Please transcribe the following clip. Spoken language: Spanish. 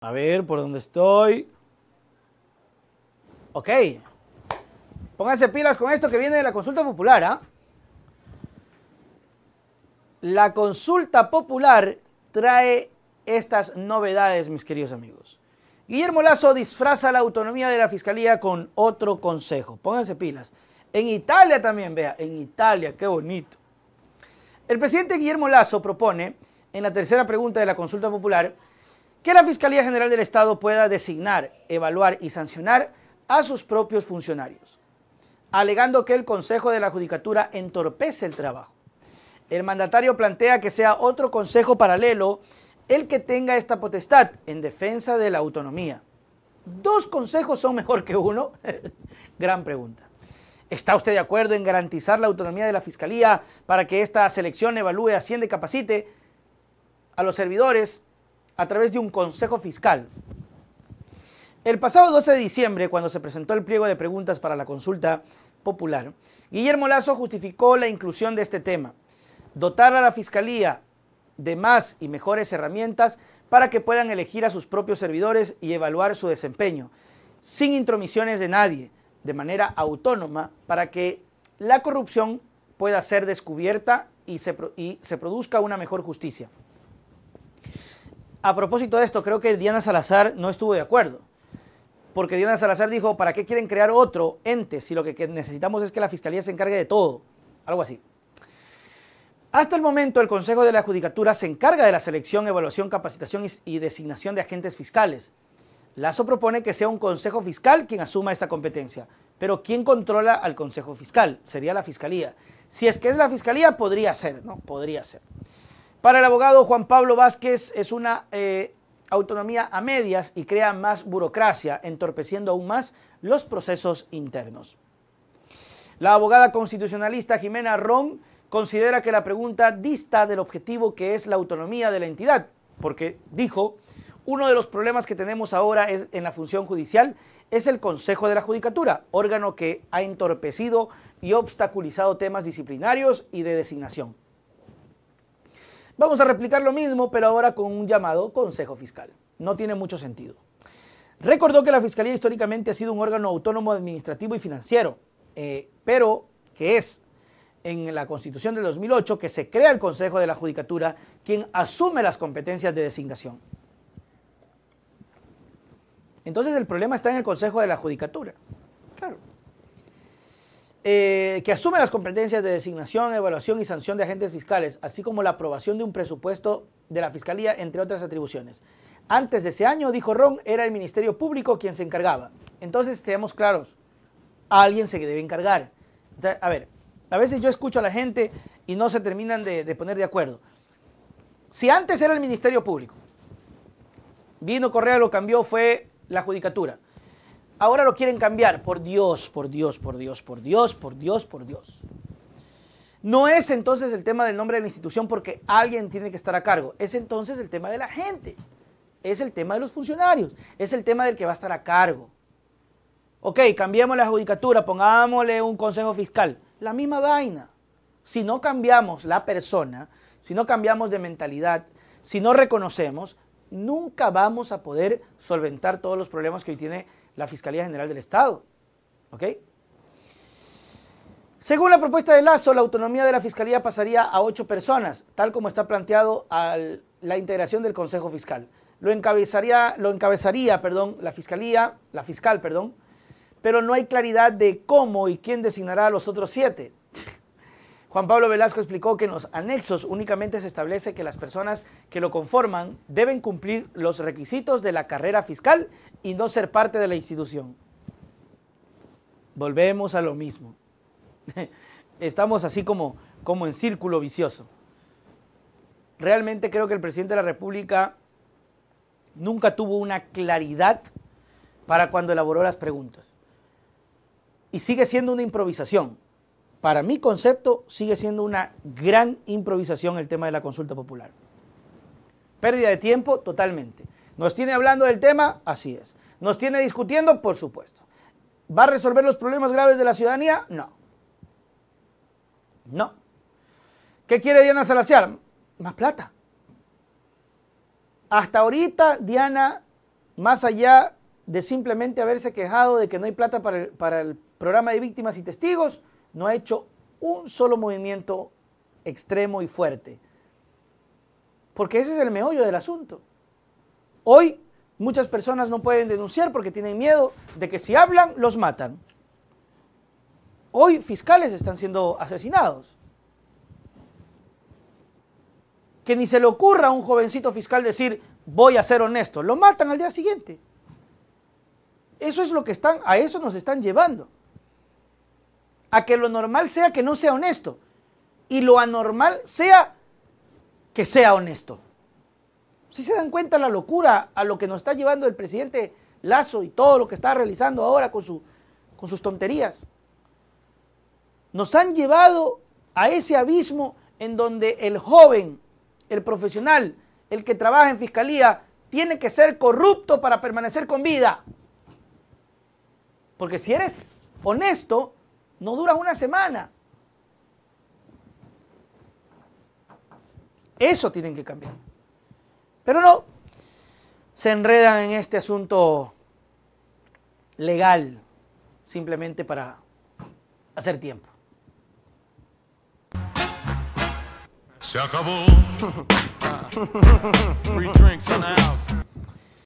A ver, ¿por dónde estoy? Ok. Pónganse pilas con esto que viene de la consulta popular, ¿ah? La consulta popular trae estas novedades, mis queridos amigos. Guillermo Lazo disfraza la autonomía de la fiscalía con otro consejo. Pónganse pilas. En Italia también, vea, en Italia, qué bonito. El presidente Guillermo Lazo propone, en la tercera pregunta de la consulta popular, que la Fiscalía General del Estado pueda designar, evaluar y sancionar a sus propios funcionarios, alegando que el Consejo de la Judicatura entorpece el trabajo. El mandatario plantea que sea otro consejo paralelo el que tenga esta potestad en defensa de la autonomía. ¿Dos consejos son mejor que uno? Gran pregunta. ¿Está usted de acuerdo en garantizar la autonomía de la Fiscalía para que esta selección evalúe, asciende y capacite a los servidores a través de un consejo fiscal. El pasado 12 de diciembre, cuando se presentó el pliego de preguntas para la consulta popular, Guillermo Lazo justificó la inclusión de este tema, dotar a la Fiscalía de más y mejores herramientas para que puedan elegir a sus propios servidores y evaluar su desempeño, sin intromisiones de nadie, de manera autónoma, para que la corrupción pueda ser descubierta y se, y se produzca una mejor justicia. A propósito de esto, creo que Diana Salazar no estuvo de acuerdo, porque Diana Salazar dijo, ¿para qué quieren crear otro ente si lo que necesitamos es que la Fiscalía se encargue de todo? Algo así. Hasta el momento, el Consejo de la Judicatura se encarga de la selección, evaluación, capacitación y designación de agentes fiscales. Lazo propone que sea un Consejo Fiscal quien asuma esta competencia. Pero ¿quién controla al Consejo Fiscal? Sería la Fiscalía. Si es que es la Fiscalía, podría ser, ¿no? Podría ser. Para el abogado Juan Pablo Vázquez es una eh, autonomía a medias y crea más burocracia, entorpeciendo aún más los procesos internos. La abogada constitucionalista Jimena Ron considera que la pregunta dista del objetivo que es la autonomía de la entidad, porque dijo, uno de los problemas que tenemos ahora es, en la función judicial es el Consejo de la Judicatura, órgano que ha entorpecido y obstaculizado temas disciplinarios y de designación. Vamos a replicar lo mismo, pero ahora con un llamado Consejo Fiscal. No tiene mucho sentido. Recordó que la Fiscalía históricamente ha sido un órgano autónomo administrativo y financiero, eh, pero que es en la Constitución del 2008 que se crea el Consejo de la Judicatura, quien asume las competencias de designación. Entonces el problema está en el Consejo de la Judicatura. Eh, que asume las competencias de designación, evaluación y sanción de agentes fiscales, así como la aprobación de un presupuesto de la Fiscalía, entre otras atribuciones. Antes de ese año, dijo Ron, era el Ministerio Público quien se encargaba. Entonces, seamos claros, a alguien se debe encargar. a ver, a veces yo escucho a la gente y no se terminan de, de poner de acuerdo. Si antes era el Ministerio Público, vino Correa, lo cambió, fue la Judicatura. Ahora lo quieren cambiar por Dios, por Dios, por Dios, por Dios, por Dios, por Dios. No es entonces el tema del nombre de la institución porque alguien tiene que estar a cargo. Es entonces el tema de la gente. Es el tema de los funcionarios. Es el tema del que va a estar a cargo. Ok, cambiemos la judicatura, pongámosle un consejo fiscal. La misma vaina. Si no cambiamos la persona, si no cambiamos de mentalidad, si no reconocemos, nunca vamos a poder solventar todos los problemas que hoy tiene la Fiscalía General del Estado. ¿Ok? Según la propuesta de Lazo, la autonomía de la Fiscalía pasaría a ocho personas, tal como está planteado la integración del Consejo Fiscal. Lo encabezaría, lo encabezaría perdón, la Fiscalía, la fiscal, perdón, pero no hay claridad de cómo y quién designará a los otros siete. Juan Pablo Velasco explicó que en los anexos únicamente se establece que las personas que lo conforman deben cumplir los requisitos de la carrera fiscal y no ser parte de la institución. Volvemos a lo mismo. Estamos así como, como en círculo vicioso. Realmente creo que el presidente de la República nunca tuvo una claridad para cuando elaboró las preguntas. Y sigue siendo una improvisación para mi concepto, sigue siendo una gran improvisación el tema de la consulta popular. Pérdida de tiempo, totalmente. ¿Nos tiene hablando del tema? Así es. ¿Nos tiene discutiendo? Por supuesto. ¿Va a resolver los problemas graves de la ciudadanía? No. No. ¿Qué quiere Diana Salazar? Más plata. Hasta ahorita, Diana, más allá de simplemente haberse quejado de que no hay plata para para el programa de víctimas y testigos, no ha hecho un solo movimiento extremo y fuerte. Porque ese es el meollo del asunto. Hoy muchas personas no pueden denunciar porque tienen miedo de que si hablan los matan. Hoy fiscales están siendo asesinados. Que ni se le ocurra a un jovencito fiscal decir voy a ser honesto, lo matan al día siguiente. Eso es lo que están, a eso nos están llevando a que lo normal sea que no sea honesto y lo anormal sea que sea honesto. Si se dan cuenta la locura a lo que nos está llevando el presidente Lazo y todo lo que está realizando ahora con, su, con sus tonterías. Nos han llevado a ese abismo en donde el joven, el profesional, el que trabaja en fiscalía, tiene que ser corrupto para permanecer con vida. Porque si eres honesto, no duras una semana. Eso tienen que cambiar. Pero no, se enredan en este asunto legal simplemente para hacer tiempo. Se acabó.